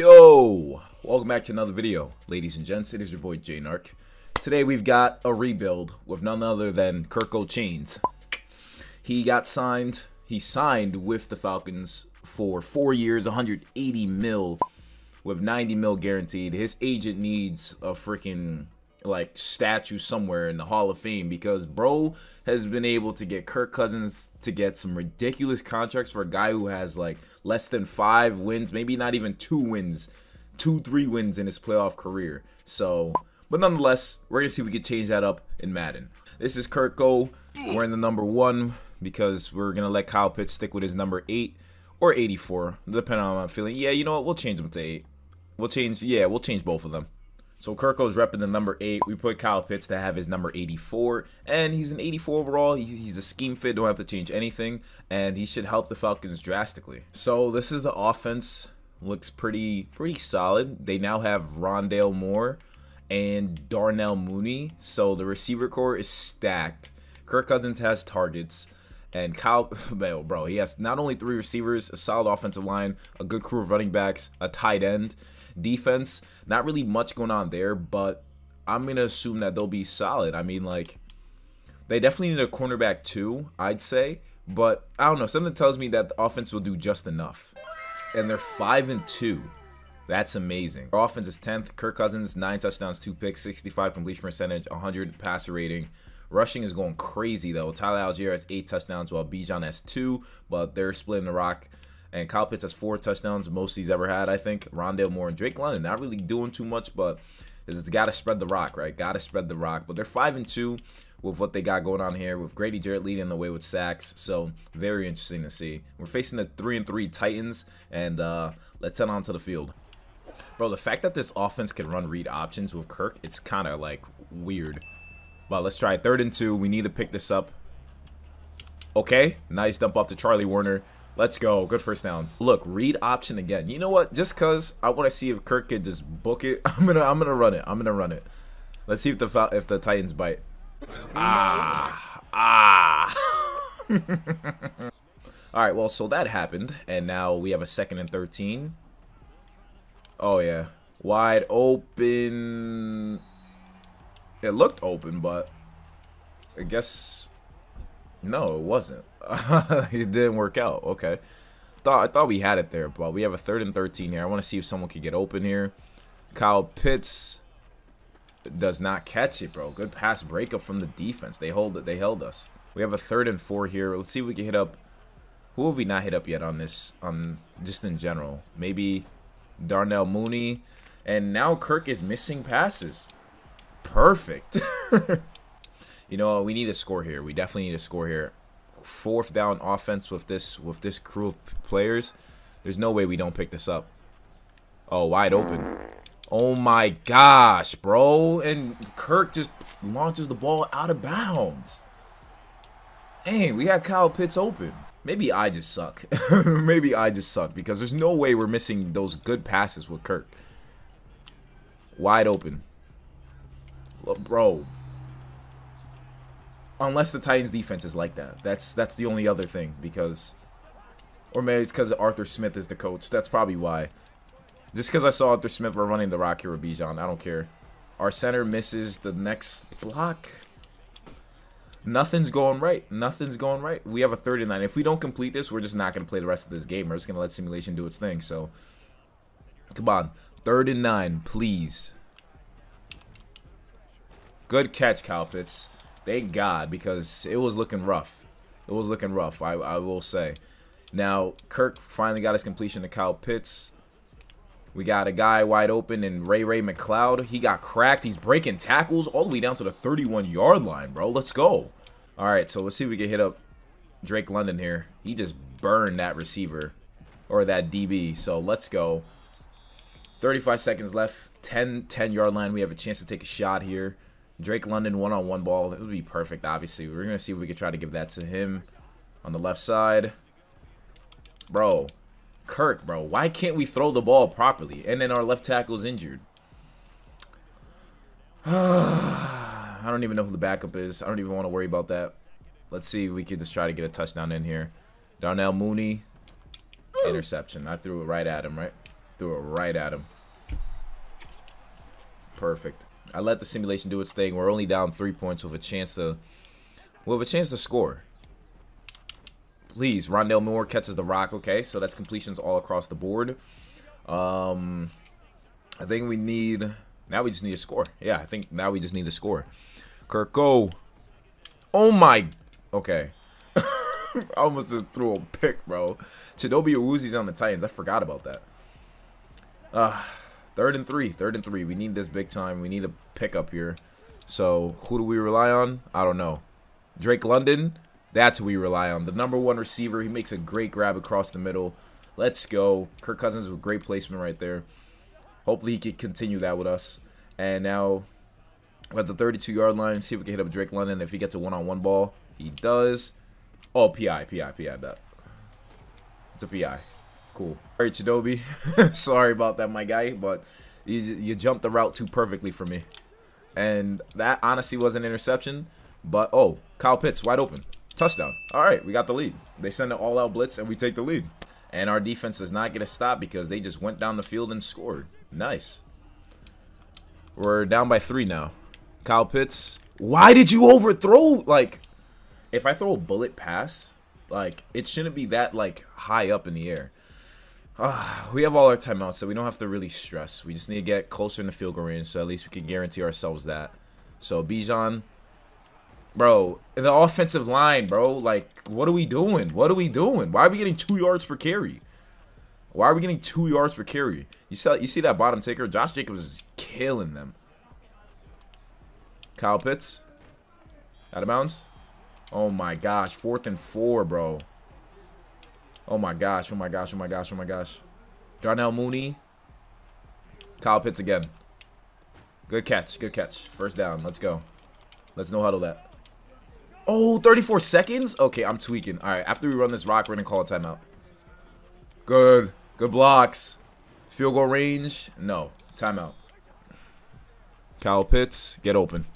Yo, welcome back to another video, ladies and gents. It is your boy Jay Nark. Today we've got a rebuild with none other than Kirko Chains. He got signed. He signed with the Falcons for four years, 180 mil, with 90 mil guaranteed. His agent needs a freaking like statue somewhere in the Hall of Fame because bro has been able to get Kirk Cousins to get some ridiculous contracts for a guy who has like less than five wins, maybe not even two wins, two, three wins in his playoff career. So, but nonetheless, we're gonna see if we can change that up in Madden. This is Go. We're in the number one because we're gonna let Kyle Pitts stick with his number eight or 84, depending on how I'm feeling. Yeah, you know what? We'll change them to eight. We'll change. Yeah, we'll change both of them. So Kirko's repping the number 8. We put Kyle Pitts to have his number 84. And he's an 84 overall. He, he's a scheme fit, don't have to change anything. And he should help the Falcons drastically. So this is the offense. Looks pretty pretty solid. They now have Rondale Moore and Darnell Mooney. So the receiver core is stacked. Kirk Cousins has targets. And Kyle, bro, he has not only three receivers, a solid offensive line, a good crew of running backs, a tight end. Defense, not really much going on there, but I'm going to assume that they'll be solid. I mean, like, they definitely need a cornerback too, I'd say. But I don't know. Something tells me that the offense will do just enough. And they're 5 and 2. That's amazing. Our offense is 10th. Kirk Cousins, 9 touchdowns, 2 picks, 65 completion percentage, 100 passer rating. Rushing is going crazy, though. Tyler Algier has 8 touchdowns, while Bijan has 2, but they're splitting the rock. And Kyle Pitts has four touchdowns, most he's ever had, I think. Rondale Moore and Drake London, not really doing too much, but it's got to spread the rock, right? Got to spread the rock. But they're five and two with what they got going on here, with Grady Jarrett leading the way with sacks. So very interesting to see. We're facing the three and three Titans, and uh, let's head on to the field. Bro, the fact that this offense can run read options with Kirk, it's kind of like weird. But let's try third and two. We need to pick this up. Okay, nice dump off to Charlie Warner. Let's go. Good first down. Look, read option again. You know what? Just cause I want to see if Kirk can just book it. I'm gonna I'm gonna run it. I'm gonna run it. Let's see if the if the Titans bite. Ah ah. All right. Well, so that happened, and now we have a second and thirteen. Oh yeah, wide open. It looked open, but I guess no, it wasn't. it didn't work out. Okay. Thought I thought we had it there, but we have a third and 13 here. I want to see if someone could get open here. Kyle Pitts does not catch it, bro. Good pass breakup from the defense. They hold it. They held us. We have a third and four here. Let's see if we can hit up. Who have we not hit up yet on this? On just in general, maybe Darnell Mooney. And now Kirk is missing passes. Perfect. you know, we need a score here. We definitely need a score here fourth down offense with this with this crew of players, there's no way we don't pick this up. Oh, wide open. Oh my gosh, bro. And Kirk just launches the ball out of bounds. Hey, we had Kyle Pitts open. Maybe I just suck. Maybe I just suck because there's no way we're missing those good passes with Kirk. Wide open. bro, unless the Titans' defense is like that. That's that's the only other thing because, or maybe it's because Arthur Smith is the coach. That's probably why. Just because I saw Arthur Smith were running the rock here with Bijan, I don't care. Our center misses the next block. Nothing's going right. Nothing's going right. We have a 39. If we don't complete this, we're just not going to play the rest of this game. We're just going to let simulation do its thing. So, come on. Third and nine, please. Good catch, Kyle Thank God, because it was looking rough. It was looking rough, I, I will say. Now, Kirk finally got his completion to Kyle Pitts. We got a guy wide open and Ray Ray McLeod. He got cracked. He's breaking tackles all the way down to the 31-yard line, bro. Let's go. All right, so let's see if we can hit up Drake London here. He just burned that receiver or that DB. So let's go. 35 seconds left. 10 10 yard line. We have a chance to take a shot here. Drake London one-on-one -on -one ball. It would be perfect, obviously. We're going to see if we could try to give that to him on the left side. Bro, Kirk, bro, why can't we throw the ball properly? And then our left tackle's injured. I don't even know who the backup is. I don't even want to worry about that. Let's see we could just try to get a touchdown in here. Darnell Mooney, interception. I threw it right at him, right? Threw it right at him. Perfect. I let the simulation do its thing. We're only down three points with a chance to, with a chance to score. Please, Rondell Moore catches the rock. Okay, so that's completions all across the board. Um, I think we need now. We just need a score. Yeah, I think now we just need a score. Kirko. Oh my. Okay. I almost just threw a pick, bro. Chidobe Awuzi's on the Titans. I forgot about that. Uh, Third and three. Third and three. We need this big time. We need a pickup here. So who do we rely on? I don't know. Drake London. That's who we rely on. The number one receiver. He makes a great grab across the middle. Let's go. Kirk Cousins with great placement right there. Hopefully he can continue that with us. And now at the 32-yard line, see if we can hit up Drake London. If he gets a one-on-one -on -one ball, he does. Oh, PI, PI, PI, bet. It's a PI cool. All right, Chidobe. Sorry about that, my guy, but you, you jumped the route too perfectly for me. And that honestly was an interception, but oh, Kyle Pitts, wide open. Touchdown. All right, we got the lead. They send an all-out blitz, and we take the lead. And our defense does not get a stop because they just went down the field and scored. Nice. We're down by three now. Kyle Pitts, why did you overthrow? Like, if I throw a bullet pass, like, it shouldn't be that, like, high up in the air. Uh, we have all our timeouts, so we don't have to really stress. We just need to get closer in the field goal range, so at least we can guarantee ourselves that. So Bijan, bro, the offensive line, bro, like, what are we doing? What are we doing? Why are we getting two yards per carry? Why are we getting two yards per carry? You see, you see that bottom ticker? Josh Jacobs is killing them. Kyle Pitts, out of bounds. Oh my gosh, fourth and four, bro. Oh my gosh, oh my gosh, oh my gosh, oh my gosh. Darnell Mooney. Kyle Pitts again. Good catch, good catch. First down, let's go. Let's no huddle that. Oh, 34 seconds? Okay, I'm tweaking. All right, after we run this rock, we're going to call a timeout. Good. Good blocks. Field goal range? No. Timeout. Kyle Pitts, get open.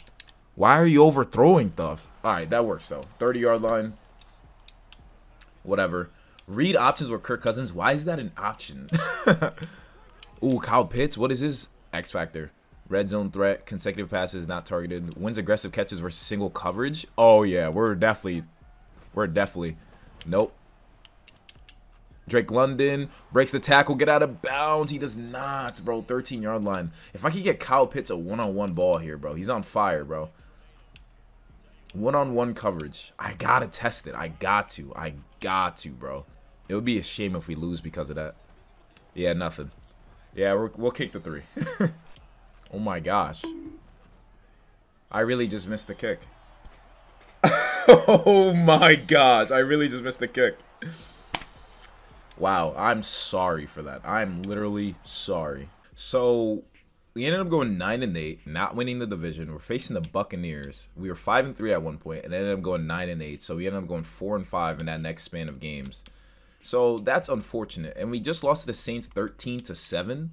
Why are you overthrowing stuff? All right, that works, though. 30-yard line. Whatever. Read options with Kirk Cousins. Why is that an option? Ooh, Kyle Pitts. What is his X factor? Red zone threat, consecutive passes not targeted, wins aggressive catches versus single coverage. Oh yeah, we're definitely, we're definitely, nope. Drake London breaks the tackle, get out of bounds. He does not, bro. 13 yard line. If I could get Kyle Pitts a one on one ball here, bro, he's on fire, bro. One on one coverage. I gotta test it. I got to. I got to, bro. It would be a shame if we lose because of that. Yeah, nothing. Yeah, we will kick the three. oh my gosh. I really just missed the kick. oh my gosh. I really just missed the kick. Wow, I'm sorry for that. I'm literally sorry. So we ended up going nine and eight, not winning the division. We're facing the Buccaneers. We were five and three at one point, and ended up going nine and eight. So we ended up going four and five in that next span of games. So that's unfortunate. And we just lost to the Saints 13 to 7.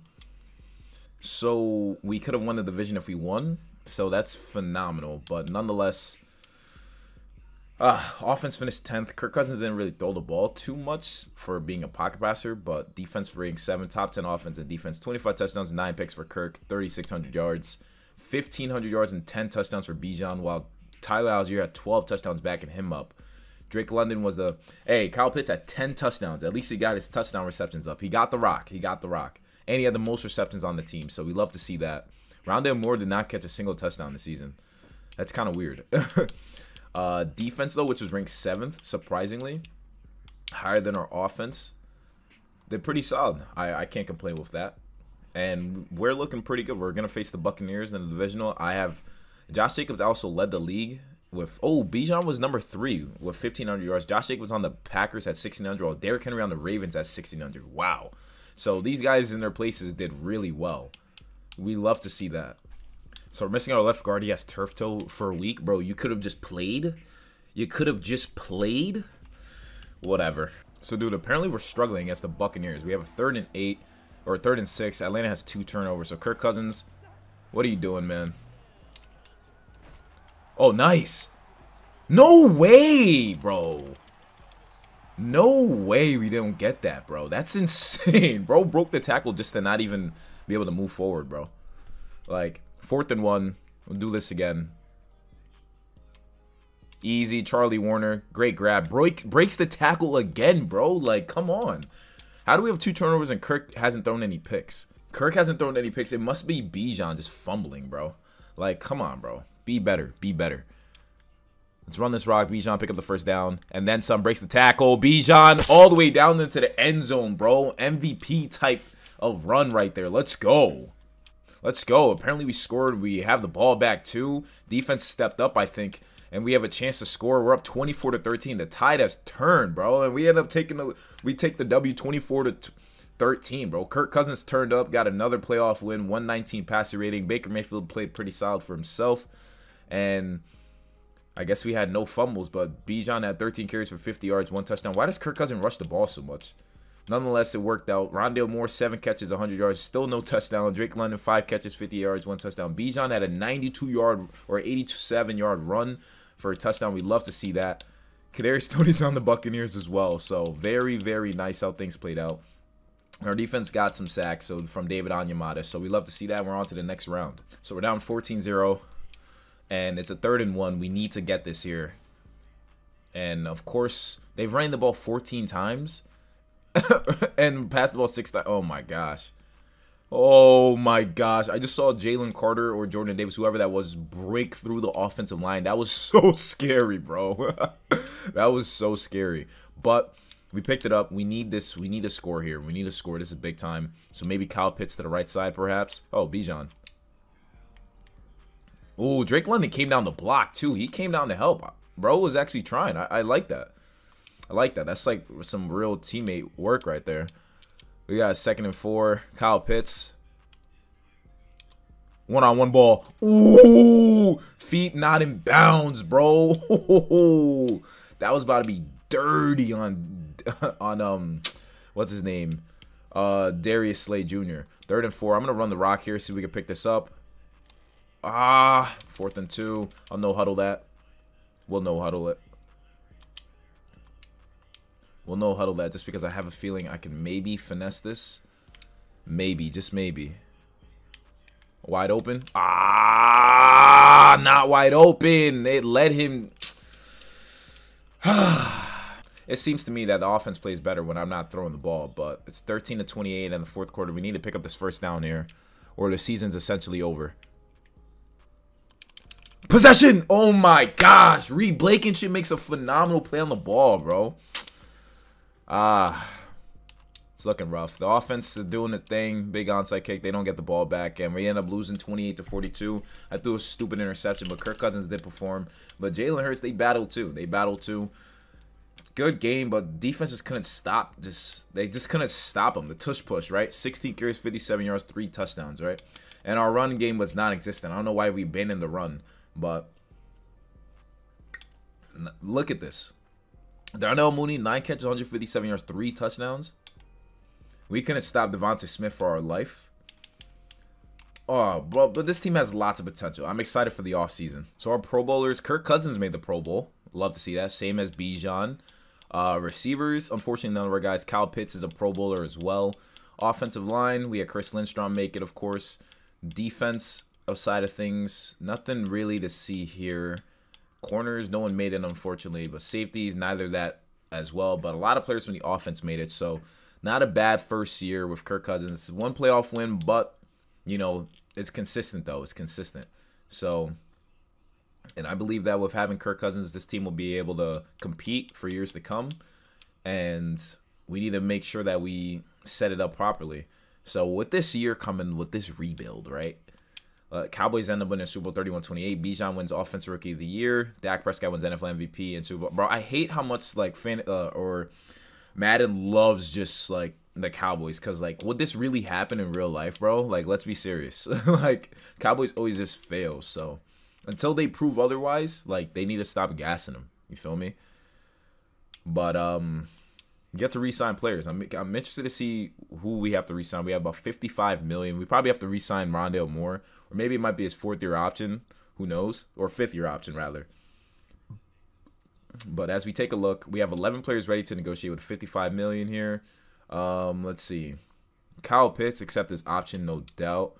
So we could have won the division if we won. So that's phenomenal. But nonetheless, uh, offense finished 10th. Kirk Cousins didn't really throw the ball too much for being a pocket passer, but defense rating 7, top 10 offense and defense. 25 touchdowns, 9 picks for Kirk, 3,600 yards, 1,500 yards, and 10 touchdowns for Bijan, while Tyler Algier had 12 touchdowns backing him up. Drake London was the hey Kyle Pitts had 10 touchdowns. At least he got his touchdown receptions up. He got the rock. He got the rock, and he had the most receptions on the team. So we love to see that. Rondell Moore did not catch a single touchdown this season. That's kind of weird. uh, defense though, which was ranked seventh, surprisingly, higher than our offense. They're pretty solid. I I can't complain with that. And we're looking pretty good. We're gonna face the Buccaneers in the divisional. I have Josh Jacobs also led the league with oh Bijan was number three with 1500 yards. Josh Jacobs on the Packers at 1600. While Derrick Henry on the Ravens at 1600. Wow. So these guys in their places did really well. We love to see that. So we're missing our left guard. He has turf toe for a week, bro. You could have just played. You could have just played. Whatever. So dude, apparently we're struggling against the Buccaneers. We have a third and eight or third and six. Atlanta has two turnovers. So Kirk Cousins, what are you doing, man? Oh, nice. No way, bro. No way we didn't get that, bro. That's insane. bro broke the tackle just to not even be able to move forward, bro. Like, fourth and one. We'll do this again. Easy. Charlie Warner. Great grab. Break, breaks the tackle again, bro. Like, come on. How do we have two turnovers and Kirk hasn't thrown any picks? Kirk hasn't thrown any picks. It must be Bijan just fumbling, bro. Like, come on, bro. Be better. Be better. Let's run this rock. Bijan pick up the first down. And then some breaks the tackle. Bijan all the way down into the end zone, bro. MVP type of run right there. Let's go. Let's go. Apparently we scored. We have the ball back too. Defense stepped up, I think. And we have a chance to score. We're up 24 to 13. The tide has turned, bro. And we end up taking the we take the W 24 to 13, bro. Kirk Cousins turned up, got another playoff win, 119 passer rating. Baker Mayfield played pretty solid for himself. And I guess we had no fumbles, but Bijan had 13 carries for 50 yards, one touchdown. Why does Kirk Cousins rush the ball so much? Nonetheless, it worked out. Rondale Moore, seven catches, 100 yards, still no touchdown. Drake London, five catches, 50 yards, one touchdown. Bijan had a 92-yard or 87-yard run for a touchdown. We love to see that. Kadarius Tony's on the Buccaneers as well. So very, very nice how things played out. Our defense got some sacks so from David Onyemata, so we love to see that. We're on to the next round. So we're down 14-0, and it's a third and one. We need to get this here. And, of course, they've ran the ball 14 times and passed the ball six times. Oh, my gosh. Oh, my gosh. I just saw Jalen Carter or Jordan Davis, whoever that was, break through the offensive line. That was so scary, bro. that was so scary. But – we picked it up. We need this. We need a score here. We need a score. This is big time. So maybe Kyle Pitts to the right side, perhaps. Oh, Bijan. Oh, Drake London came down the block, too. He came down to help. Bro was actually trying. I, I like that. I like that. That's like some real teammate work right there. We got second and four. Kyle Pitts. One-on-one -on -one ball. Ooh! Feet not in bounds, bro. that was about to be dirty on on um, what's his name, uh, Darius Slay Jr. Third and four. I'm gonna run the rock here. See if we can pick this up. Ah, fourth and two. I'll no huddle that. We'll no huddle it. We'll no huddle that just because I have a feeling I can maybe finesse this. Maybe, just maybe. Wide open. Ah, not wide open. It led him. Ah it seems to me that the offense plays better when I'm not throwing the ball. But it's 13 to 28 in the fourth quarter. We need to pick up this first down here, or the season's essentially over. Possession! Oh my gosh! Reed Blankenship makes a phenomenal play on the ball, bro. Ah. It's looking rough. The offense is doing the thing. Big onside kick. They don't get the ball back, and we end up losing 28 to 42. I threw a stupid interception, but Kirk Cousins did perform. But Jalen Hurts, they battled too. They battled too good game, but defenses couldn't stop. Just they just couldn't stop them. The tush push, right? 16 carries, 57 yards, three touchdowns, right? And our run game was non-existent. I don't know why we abandoned the run, but look at this. Darnell Mooney, nine catches, 157 yards, three touchdowns. We couldn't stop Devontae Smith for our life. Oh, bro, but this team has lots of potential. I'm excited for the offseason. So our Pro Bowlers, Kirk Cousins made the Pro Bowl. Love to see that. Same as Bijan. Uh, receivers, unfortunately, none of our guys. Kyle Pitts is a Pro Bowler as well. Offensive line, we had Chris Lindstrom make it, of course. Defense side of things, nothing really to see here. Corners, no one made it, unfortunately. But safeties, neither that as well. But a lot of players from the offense made it. So not a bad first year with Kirk Cousins. one playoff win, but, you know, it's consistent, though. It's consistent. So and I believe that with having Kirk Cousins, this team will be able to compete for years to come. And we need to make sure that we set it up properly. So with this year coming, with this rebuild, right? Uh, Cowboys end up winning Super Bowl 31 28. Bijan wins Offensive Rookie of the Year. Dak Prescott wins NFL MVP and Super Bowl. Bro, I hate how much, like, fan uh, or Madden loves just, like, the Cowboys because, like, would this really happen in real life, bro? Like, let's be serious. like, Cowboys always just fail. So until they prove otherwise, like they need to stop gassing him. You feel me? But um, you to re-sign players. I'm I'm interested to see who we have to re-sign. We have about 55 million. We probably have to re-sign Rondale Moore, or maybe it might be his fourth year option. Who knows? Or fifth year option rather. But as we take a look, we have 11 players ready to negotiate with 55 million here. Um, let's see. Kyle Pitts accept his option, no doubt.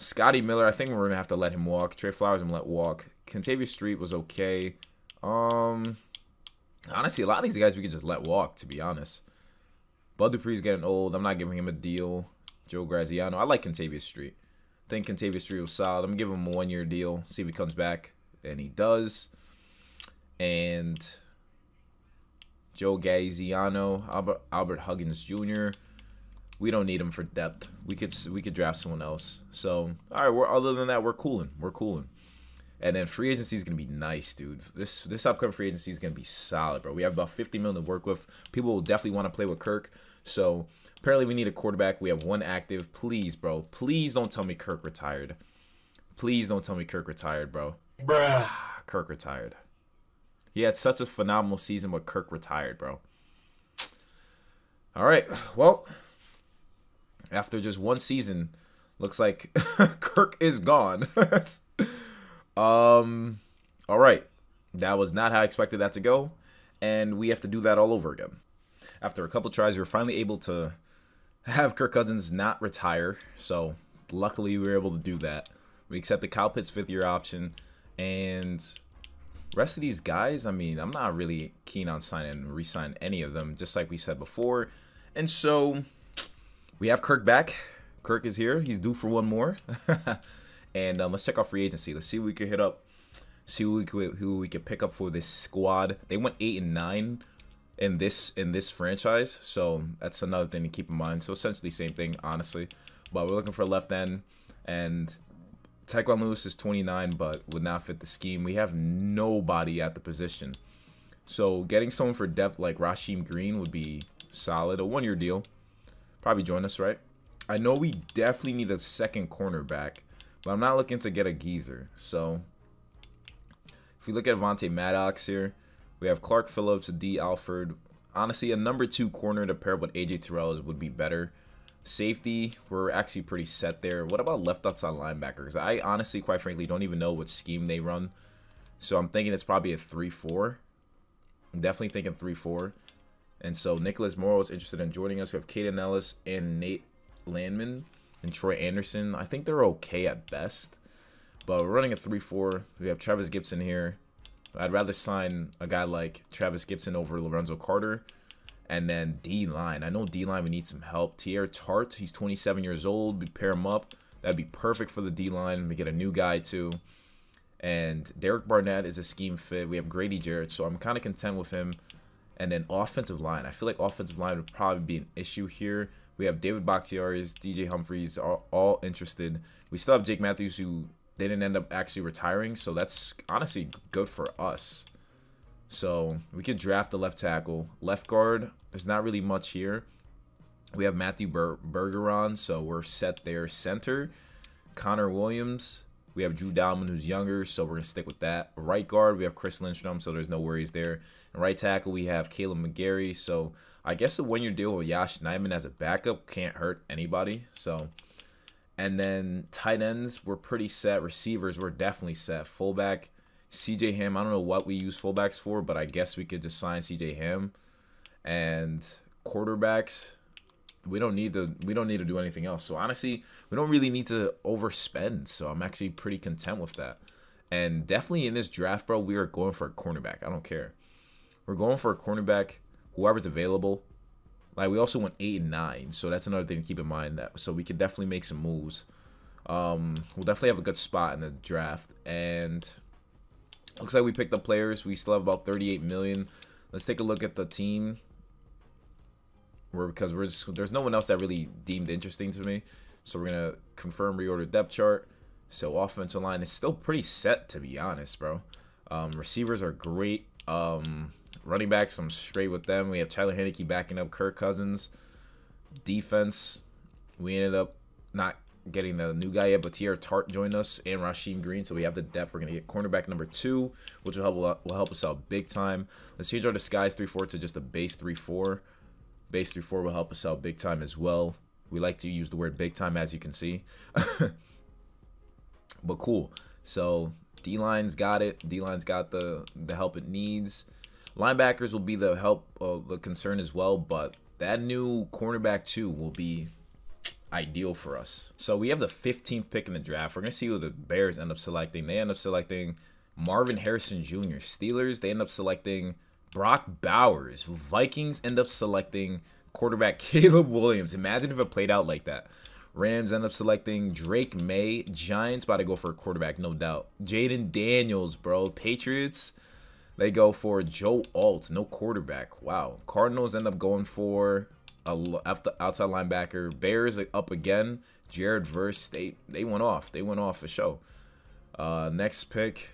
Scotty Miller, I think we're going to have to let him walk. Trey Flowers, I'm let walk. Contavious Street was okay. Um, honestly, a lot of these guys we could just let walk, to be honest. Bud Dupree's getting old. I'm not giving him a deal. Joe Graziano. I like Contavious Street. I think Contavious Street was solid. I'm going to give him a one-year deal, see if he comes back. And he does. And Joe Graziano, Albert, Albert Huggins Jr., we don't need him for depth. We could we could draft someone else. So all right, we're other than that, we're cooling. We're cooling. And then free agency is gonna be nice, dude. This this upcoming free agency is gonna be solid, bro. We have about 50 million to work with. People will definitely want to play with Kirk. So apparently we need a quarterback. We have one active. Please, bro. Please don't tell me Kirk retired. Please don't tell me Kirk retired, bro. Bruh. Kirk retired. He had such a phenomenal season, but Kirk retired, bro. All right. Well after just one season, looks like Kirk is gone. um, all right. That was not how I expected that to go. And we have to do that all over again. After a couple tries, we were finally able to have Kirk Cousins not retire. So luckily, we were able to do that. We accepted Kyle Pitt's fifth year option. And rest of these guys, I mean, I'm not really keen on signing, re signing any of them, just like we said before. And so we have Kirk back. Kirk is here. He's due for one more. and um, let's check out free agency. Let's see what we can hit up. See who we, could, who we can pick up for this squad. They went eight and nine in this in this franchise, so that's another thing to keep in mind. So essentially, same thing, honestly. But we're looking for left end, and Taekwon Lewis is 29, but would not fit the scheme. We have nobody at the position. So getting someone for depth like Rashim Green would be solid. A one-year deal probably join us, right? I know we definitely need a second cornerback, but I'm not looking to get a geezer. So if we look at Avante Maddox here, we have Clark Phillips, D. Alford. Honestly, a number two corner to pair with AJ Terrell would be better. Safety, we're actually pretty set there. What about left outside linebackers? I honestly, quite frankly, don't even know what scheme they run. So I'm thinking it's probably a 3-4. I'm definitely thinking 3-4. And so Nicholas Morrow is interested in joining us. We have Caden Ellis and Nate Landman and Troy Anderson. I think they're okay at best. But we're running a 3-4. We have Travis Gibson here. I'd rather sign a guy like Travis Gibson over Lorenzo Carter. And then D-line. I know D-line, we need some help. Tier Tart, he's 27 years old. We pair him up. That'd be perfect for the D-line. We get a new guy, too. And Derek Barnett is a scheme fit. We have Grady Jarrett, so I'm kind of content with him. And then offensive line. I feel like offensive line would probably be an issue here. We have David Bakhtiaris, DJ Humphreys are all interested. We still have Jake Matthews, who they didn't end up actually retiring, so that's honestly good for us. So we could draft the left tackle. Left guard, there's not really much here. We have Matthew Ber- Bergeron, so we're set there. Center, Connor Williams. We have Drew Dalman, who's younger, so we're going to stick with that. Right guard, we have Chris Lindstrom, so there's no worries there. And right tackle, we have Caleb McGarry. So I guess the one-year deal with Yash Nyman as a backup can't hurt anybody. So, And then tight ends, we're pretty set. Receivers, we're definitely set. Fullback, CJ Ham. I don't know what we use fullbacks for, but I guess we could just sign CJ Ham. And quarterbacks, we don't need to we don't need to do anything else. So honestly, we don't really need to overspend. So I'm actually pretty content with that. And definitely in this draft, bro, we are going for a cornerback. I don't care. We're going for a cornerback, whoever's available. Like we also went eight and nine, so that's another thing to keep in mind. That so we could definitely make some moves. Um, we'll definitely have a good spot in the draft, and looks like we picked up players. We still have about 38 million. Let's take a look at the team. We're because we're just there's no one else that really deemed interesting to me. So we're gonna confirm reorder depth chart. So offensive line is still pretty set to be honest, bro. Um, receivers are great. Um, running backs, I'm straight with them. We have Tyler Henneke backing up Kirk Cousins. Defense, we ended up not getting the new guy yet, but T. R. Tart joined us and Rasheem Green, so we have the depth. We're gonna get cornerback number two, which will help will help us out big time. Let's change our disguise three four to just a base three four. Base 3-4 will help us out big time as well. We like to use the word big time, as you can see. but cool. So D-line's got it. D-line's got the, the help it needs. Linebackers will be the help, uh, the concern as well, but that new cornerback too will be ideal for us. So we have the 15th pick in the draft. We're going to see who the Bears end up selecting. They end up selecting Marvin Harrison Jr. Steelers, they end up selecting Brock Bowers. Vikings end up selecting quarterback Caleb Williams. Imagine if it played out like that. Rams end up selecting Drake May. Giants about to go for a quarterback, no doubt. Jaden Daniels, bro. Patriots, they go for Joe Alt, no quarterback. Wow. Cardinals end up going for a outside linebacker. Bears up again. Jared Verse, they, they went off. They went off for show. Uh, next pick,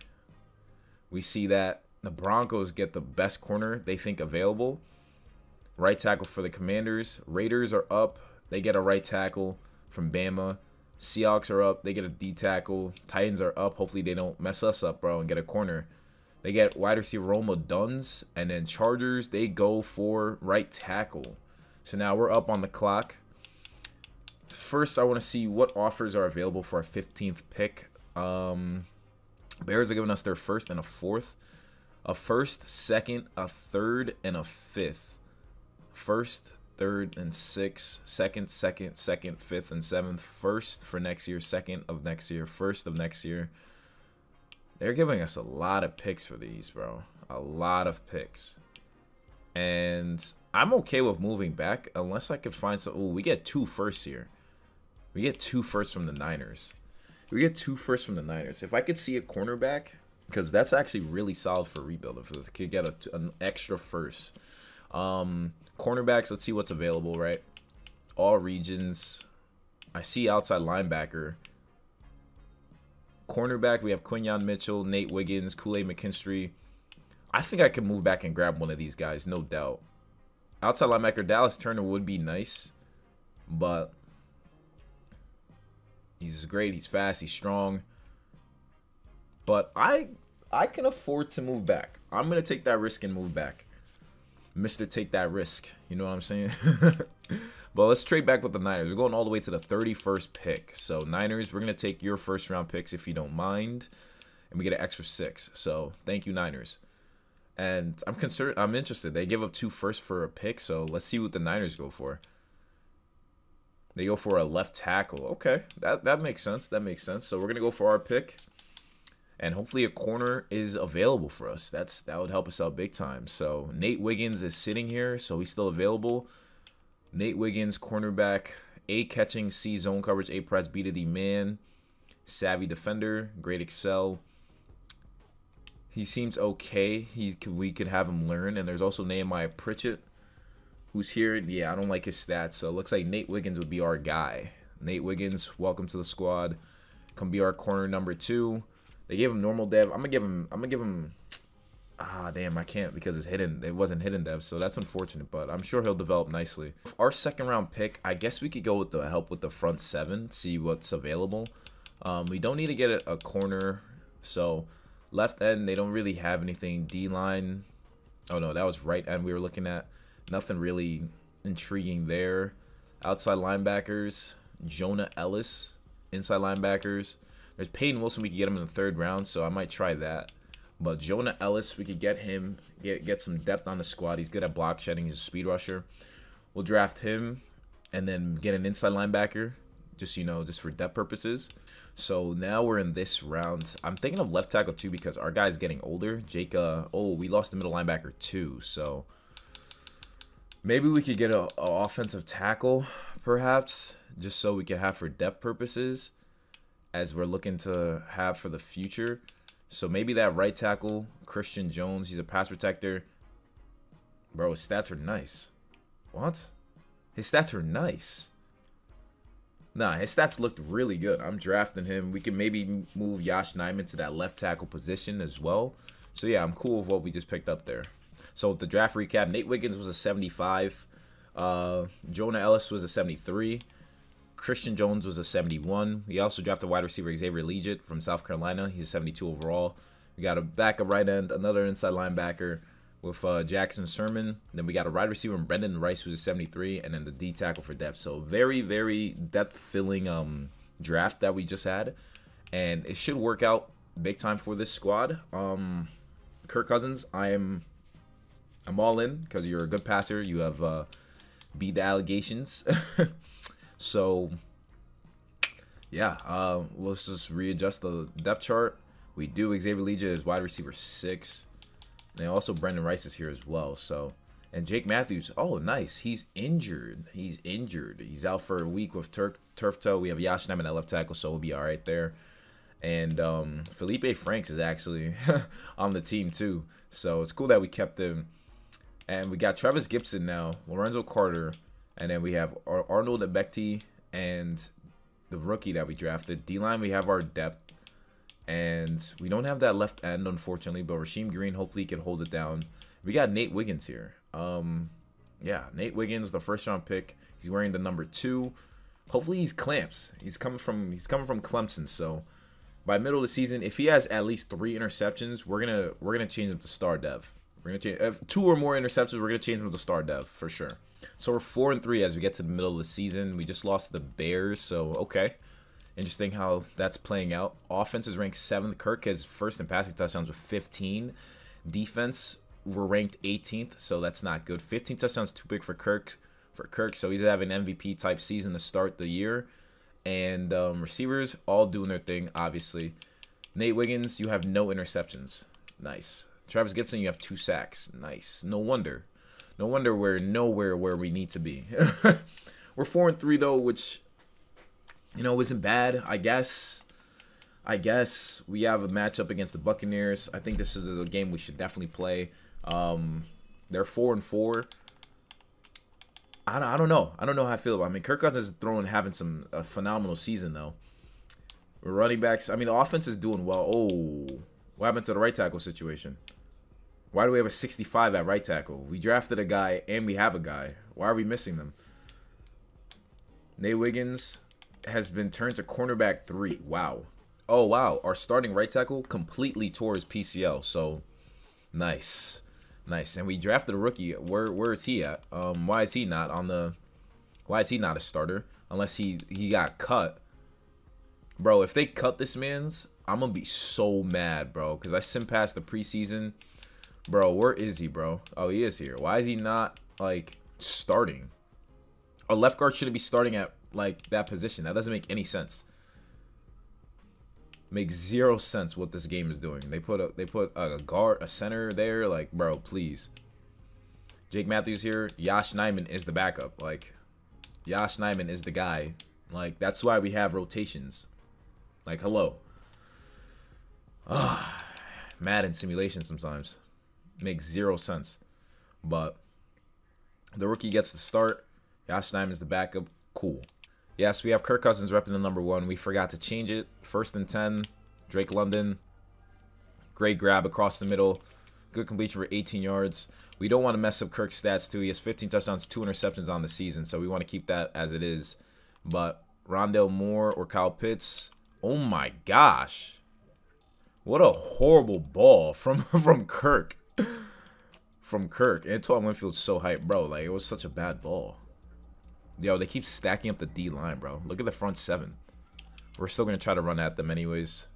we see that the Broncos get the best corner they think available. Right tackle for the Commanders. Raiders are up. They get a right tackle from Bama. Seahawks are up. They get a D tackle. Titans are up. Hopefully they don't mess us up, bro, and get a corner. They get wide receiver Roma Duns. And then Chargers, they go for right tackle. So now we're up on the clock. First, I want to see what offers are available for our 15th pick. Um, Bears are giving us their first and a fourth a first, second, a third, and a fifth. First, third, and sixth, second, second, second, fifth, and seventh. First for next year, second of next year, first of next year. They're giving us a lot of picks for these, bro. A lot of picks. And I'm okay with moving back unless I could find some. Oh, we get two firsts here. We get two firsts from the Niners. We get two firsts from the Niners. If I could see a cornerback because that's actually really solid for rebuild. If the could get a, an extra first, um, cornerbacks. Let's see what's available. Right, all regions. I see outside linebacker. Cornerback, we have Quinion Mitchell, Nate Wiggins, Kool-Aid McKinstry. I think I can move back and grab one of these guys, no doubt. Outside linebacker, Dallas Turner would be nice, but he's great. He's fast. He's strong. But I I can afford to move back. I'm gonna take that risk and move back. Mr. Take That Risk. You know what I'm saying? but let's trade back with the Niners. We're going all the way to the 31st pick. So, Niners, we're going to take your first round picks if you don't mind. And we get an extra six. So, thank you, Niners. And I'm concerned. I'm interested. They give up two first for a pick. So, let's see what the Niners go for. They go for a left tackle. Okay. That, that makes sense. That makes sense. So, we're going to go for our pick and hopefully a corner is available for us. That's that would help us out big time. So Nate Wiggins is sitting here, so he's still available. Nate Wiggins, cornerback, A catching, C zone coverage, A press, B to the man, savvy defender, great excel. He seems okay. He we could have him learn. And there's also Nehemiah Pritchett, who's here. Yeah, I don't like his stats. So it looks like Nate Wiggins would be our guy. Nate Wiggins, welcome to the squad. Come be our corner number two. They gave him normal dev. I'm gonna give him. I'm gonna give him. Ah, damn, I can't because it's hidden. It wasn't hidden dev, so that's unfortunate. But I'm sure he'll develop nicely. Our second round pick, I guess we could go with the help with the front seven, see what's available. Um, we don't need to get a, a corner, so left end they don't really have anything. D line, oh no, that was right end we were looking at. Nothing really intriguing there. Outside linebackers, Jonah Ellis. Inside linebackers, there's Peyton Wilson. We could get him in the third round, so I might try that. But Jonah Ellis, we could get him, get, get some depth on the squad. He's good at block shedding. He's a speed rusher. We'll draft him and then get an inside linebacker, just, you know, just for depth purposes. So now we're in this round. I'm thinking of left tackle too because our guy's getting older. Jake, uh, oh, we lost the middle linebacker too. So maybe we could get an offensive tackle perhaps just so we could have for depth purposes as we're looking to have for the future. So maybe that right tackle, Christian Jones, he's a pass protector. Bro, his stats are nice. What? His stats are nice. Nah, his stats looked really good. I'm drafting him. We can maybe move Yash Nyman to that left tackle position as well. So yeah, I'm cool with what we just picked up there. So the draft recap, Nate Wiggins was a 75. Uh, Jonah Ellis was a 73. Christian Jones was a 71. We also drafted wide receiver Xavier Legit from South Carolina. He's a 72 overall. We got a back right end, another inside linebacker with uh, Jackson Sermon. then we got a wide receiver Brendan Rice who's a 73, and then the D tackle for depth. So very very depth filling um, draft that we just had, and it should work out big time for this squad. Um, Kirk Cousins, I am I'm all in because you're a good passer. You have uh, beat the allegations. So, yeah, uh, let's just readjust the depth chart. We do Xavier Legia is wide receiver six. And also Brendan Rice is here as well. So, and Jake Matthews. Oh, nice. He's injured. He's injured. He's out for a week with turf, turf toe. We have Yashnam at left tackle, so we'll be all right there. And um, Felipe Franks is actually on the team too. So it's cool that we kept him. And we got Travis Gibson now, Lorenzo Carter, and then we have Ar Arnold Abekti and the rookie that we drafted. D-line, we have our depth. And we don't have that left end, unfortunately. But Rasheem Green, hopefully, can hold it down. We got Nate Wiggins here. Um, yeah, Nate Wiggins, the first round pick. He's wearing the number two. Hopefully, he's clamps. He's coming from he's coming from Clemson. So by middle of the season, if he has at least three interceptions, we're gonna we're gonna change him to star dev. We're gonna change if two or more interceptions. We're gonna change with to star dev for sure. So we're four and three as we get to the middle of the season. We just lost the Bears, so okay. Interesting how that's playing out. Offense is ranked seventh. Kirk has first in passing touchdowns with 15. Defense, we're ranked 18th, so that's not good. 15 touchdowns too big for Kirk. For Kirk, so he's having MVP type season to start the year. And um, receivers all doing their thing, obviously. Nate Wiggins, you have no interceptions. Nice. Travis Gibson, you have two sacks. Nice. No wonder. No wonder we're nowhere where we need to be. we're four and three though, which you know isn't bad, I guess. I guess we have a matchup against the Buccaneers. I think this is a game we should definitely play. Um, they're four and four. I don't, I don't know. I don't know how I feel about. It. I mean, Kirk Cousins is throwing, having some a phenomenal season though. Running backs. I mean, the offense is doing well. Oh, what happened to the right tackle situation? Why do we have a 65 at right tackle? We drafted a guy and we have a guy. Why are we missing them? Nate Wiggins has been turned to cornerback three. Wow. Oh, wow. Our starting right tackle completely tore his PCL. So, nice. Nice. And we drafted a rookie. Where Where is he at? Um, Why is he not on the... Why is he not a starter? Unless he, he got cut. Bro, if they cut this man's, I'm going to be so mad, bro. Because I sent past the preseason... Bro, where is he, bro? Oh, he is here. Why is he not, like, starting? A left guard shouldn't be starting at, like, that position. That doesn't make any sense. Makes zero sense what this game is doing. They put a, they put a guard, a center there. Like, bro, please. Jake Matthews here. Yash Nyman is the backup. Like, Yash Nyman is the guy. Like, that's why we have rotations. Like, hello. Ah, Madden simulation sometimes. Makes zero sense. But the rookie gets the start. Josh Diamond's the backup. Cool. Yes, we have Kirk Cousins repping the number one. We forgot to change it. First and 10, Drake London. Great grab across the middle. Good completion for 18 yards. We don't want to mess up Kirk's stats, too. He has 15 touchdowns, two interceptions on the season, so we want to keep that as it is. But Rondell Moore or Kyle Pitts, oh my gosh. What a horrible ball from, from Kirk. From Kirk. Antoine Winfield's so hyped, bro. Like, it was such a bad ball. Yo, they keep stacking up the D line, bro. Look at the front seven. We're still going to try to run at them anyways.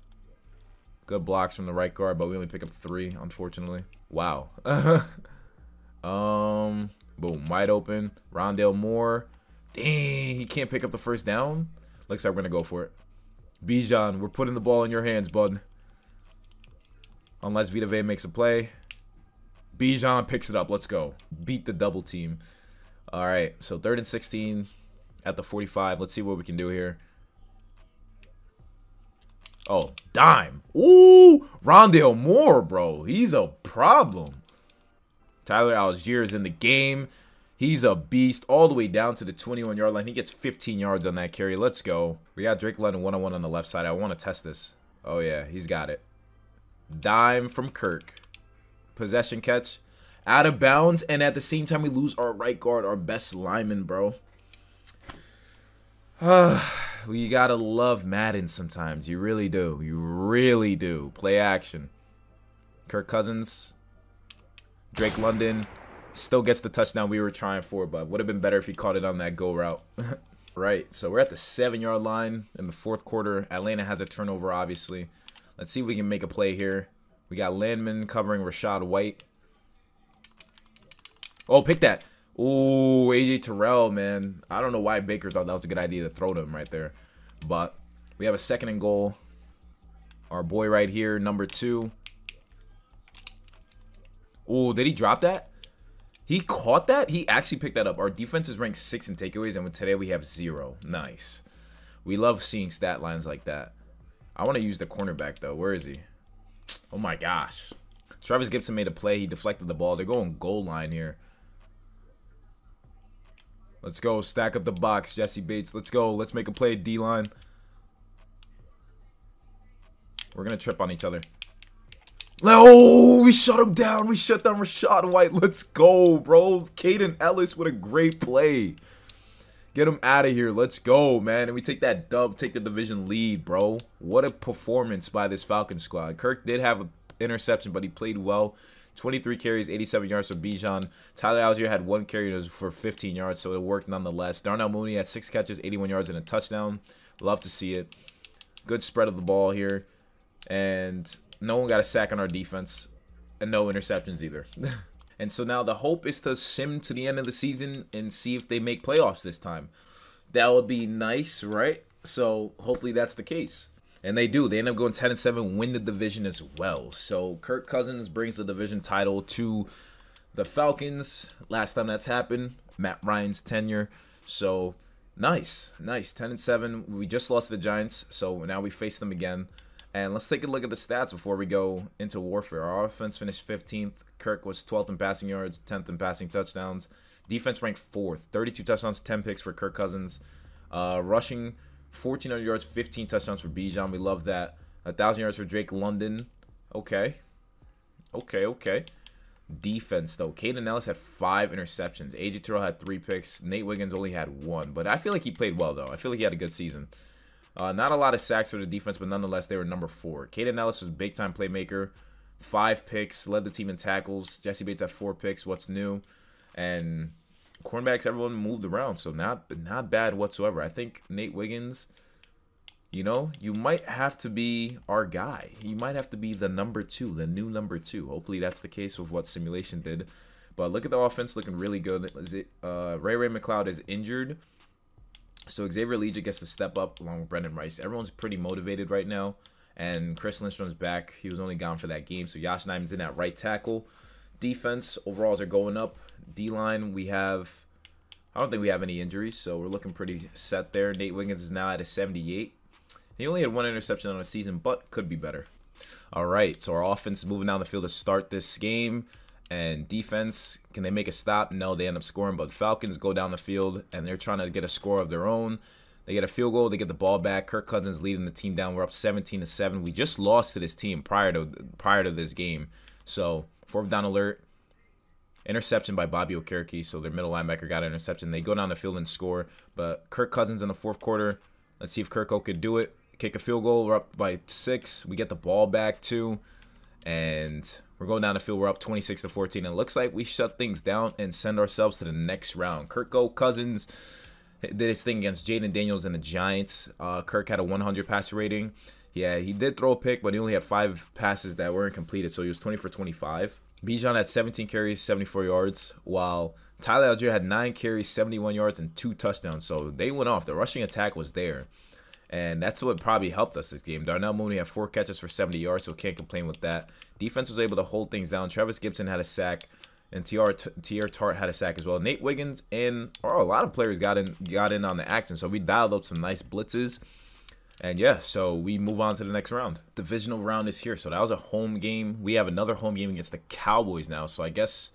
Good blocks from the right guard, but we only pick up three, unfortunately. Wow. um, boom, wide open. Rondell Moore. Dang, he can't pick up the first down. Looks like we're going to go for it. Bijan, we're putting the ball in your hands, bud. Unless Vita Vey makes a play. Bijan picks it up. Let's go. Beat the double team. All right, so third and 16 at the 45. Let's see what we can do here. Oh, dime. Ooh, Rondale Moore, bro. He's a problem. Tyler Algier is in the game. He's a beast all the way down to the 21-yard line. He gets 15 yards on that carry. Let's go. We got Drake London one-on-one on the left side. I want to test this. Oh, yeah. He's got it. Dime from Kirk possession catch. Out of bounds, and at the same time, we lose our right guard, our best lineman, bro. we gotta love Madden sometimes. You really do. You really do. Play action. Kirk Cousins, Drake London, still gets the touchdown we were trying for, but would have been better if he caught it on that go route. right, so we're at the seven yard line in the fourth quarter. Atlanta has a turnover, obviously. Let's see if we can make a play here. We got Landman covering Rashad White. Oh, pick that. Ooh, AJ Terrell, man. I don't know why Baker thought that was a good idea to throw to him right there. But we have a second and goal. Our boy right here, number two. Ooh, did he drop that? He caught that? He actually picked that up. Our defense is ranked six in takeaways, and today we have zero. Nice. We love seeing stat lines like that. I want to use the cornerback, though. Where is he? Oh my gosh. Travis Gibson made a play. He deflected the ball. They're going goal line here. Let's go. Stack up the box. Jesse Bates. Let's go. Let's make a play. D-line. We're going to trip on each other. Oh, we shut him down. We shut down Rashad White. Let's go, bro. Caden Ellis with a great play. Get him out of here. Let's go, man. And we take that dub, take the division lead, bro. What a performance by this Falcon squad. Kirk did have an interception, but he played well. 23 carries, 87 yards for Bijan. Tyler Algier had one carry for 15 yards, so it worked nonetheless. Darnell Mooney had six catches, 81 yards, and a touchdown. Love to see it. Good spread of the ball here. And no one got a sack on our defense. And no interceptions either. And so now the hope is to sim to the end of the season and see if they make playoffs this time. That would be nice, right? So hopefully that's the case. And they do. They end up going 10 and 7, win the division as well. So Kirk Cousins brings the division title to the Falcons. Last time that's happened, Matt Ryan's tenure. So nice, nice. 10 and 7. We just lost the Giants, so now we face them again. And let's take a look at the stats before we go into warfare. Our offense finished 15th, Kirk was 12th in passing yards, 10th in passing touchdowns. Defense ranked fourth, 32 touchdowns, 10 picks for Kirk Cousins. Uh, rushing 1,400 yards, 15 touchdowns for Bijan. We love that. 1,000 yards for Drake London. Okay. Okay, okay. Defense, though. Caden Ellis had five interceptions. AJ Terrell had three picks. Nate Wiggins only had one. But I feel like he played well, though. I feel like he had a good season. Uh, not a lot of sacks for the defense, but nonetheless, they were number four. Caden Ellis was big time playmaker five picks, led the team in tackles. Jesse Bates had four picks. What's new? And cornerbacks, everyone moved around, so not not bad whatsoever. I think Nate Wiggins, you know, you might have to be our guy. You might have to be the number two, the new number two. Hopefully, that's the case with what simulation did. But look at the offense looking really good. Is it uh, Ray Ray McLeod is injured. So Xavier Legia gets to step up along with Brendan Rice. Everyone's pretty motivated right now. And Chris Lindstrom's back. He was only gone for that game. So Josh Nyman's in at right tackle. Defense, overalls are going up. D line, we have, I don't think we have any injuries. So we're looking pretty set there. Nate Wiggins is now at a 78. He only had one interception on the season, but could be better. All right, so our offense moving down the field to start this game. And defense, can they make a stop? No, they end up scoring. But Falcons go down the field and they're trying to get a score of their own. They get a field goal. They get the ball back. Kirk Cousins leading the team down. We're up 17 to seven. We just lost to this team prior to prior to this game. So fourth down alert. Interception by Bobby Okereke. So their middle linebacker got an interception. They go down the field and score. But Kirk Cousins in the fourth quarter. Let's see if Kirko could do it. Kick a field goal. We're up by six. We get the ball back too, and we're going down the field. We're up 26 to 14. And it looks like we shut things down and send ourselves to the next round. Kirko Cousins did his thing against Jaden Daniels and the Giants. Uh, Kirk had a 100 passer rating. Yeah, he did throw a pick, but he only had five passes that weren't completed, so he was 20 for 25. Bijan had 17 carries, 74 yards, while Tyler Algier had nine carries, 71 yards, and two touchdowns. So they went off. The rushing attack was there. And that's what probably helped us this game. Darnell Mooney had four catches for 70 yards, so can't complain with that. Defense was able to hold things down. Travis Gibson had a sack and TR TR Tart had a sack as well. Nate Wiggins and oh, a lot of players got in got in on the action, so we dialed up some nice blitzes. And yeah, so we move on to the next round. Divisional round is here, so that was a home game. We have another home game against the Cowboys now, so I guess,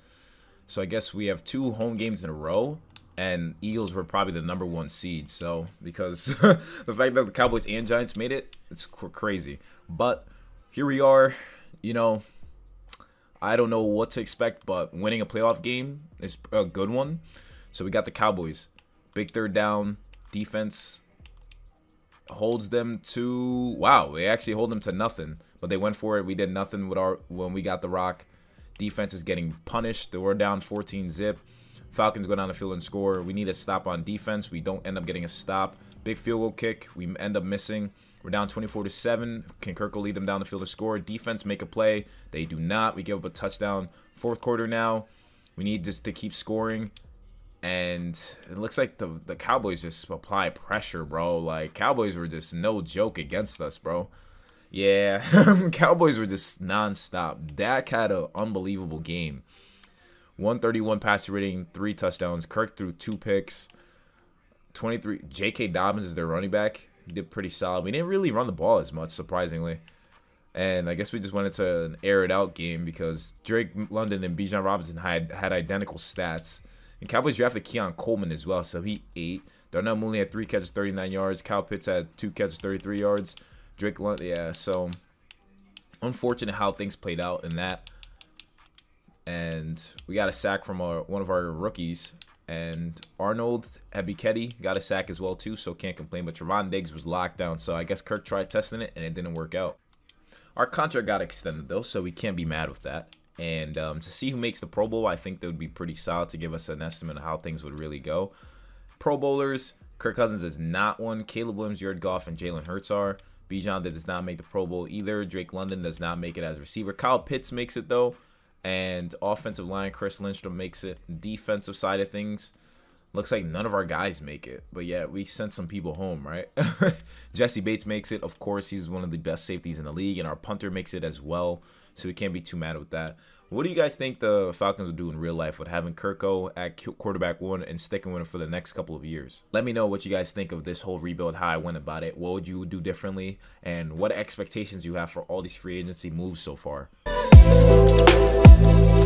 so I guess we have two home games in a row. And Eagles were probably the number one seed, so because the fact that the Cowboys and Giants made it, it's crazy. But here we are, you know, I don't know what to expect, but winning a playoff game is a good one. So we got the Cowboys. Big third down. Defense holds them to wow, they actually hold them to nothing. But they went for it. We did nothing with our when we got the rock. Defense is getting punished. They were down 14 zip. Falcons go down the field and score. We need a stop on defense. We don't end up getting a stop. Big field goal kick. We end up missing. We're down 24 to 7. Can Kirkle lead them down the field to score? Defense make a play. They do not. We give up a touchdown. Fourth quarter now. We need just to keep scoring. And it looks like the, the Cowboys just apply pressure, bro. Like, Cowboys were just no joke against us, bro. Yeah, Cowboys were just nonstop. Dak had an unbelievable game. 131 passer rating, three touchdowns. Kirk threw two picks. 23. J.K. Dobbins is their running back did pretty solid. We didn't really run the ball as much, surprisingly. And I guess we just wanted to an air it out game because Drake London and Bijan Robinson had, had identical stats. And Cowboys drafted Keon Coleman as well, so he ate. Darnell Mooney had three catches, 39 yards. Kyle Pitts had two catches, 33 yards. Drake London, yeah, so unfortunate how things played out in that. And we got a sack from our, one of our rookies, and Arnold Ebiketti got a sack as well too, so can't complain. But Trevon Diggs was locked down, so I guess Kirk tried testing it and it didn't work out. Our contract got extended though, so we can't be mad with that. And um, to see who makes the Pro Bowl, I think that would be pretty solid to give us an estimate of how things would really go. Pro Bowlers, Kirk Cousins is not one. Caleb Williams, Jared Goff, and Jalen Hurts are. Bijan that does not make the Pro Bowl either. Drake London does not make it as receiver. Kyle Pitts makes it though and offensive line Chris Lindstrom makes it. Defensive side of things, looks like none of our guys make it. But yeah, we sent some people home, right? Jesse Bates makes it. Of course, he's one of the best safeties in the league, and our punter makes it as well. So we can't be too mad with that. What do you guys think the Falcons will do in real life with having Kirko at quarterback one and sticking with him for the next couple of years? Let me know what you guys think of this whole rebuild, how I went about it, what would you do differently, and what expectations you have for all these free agency moves so far. Thank you.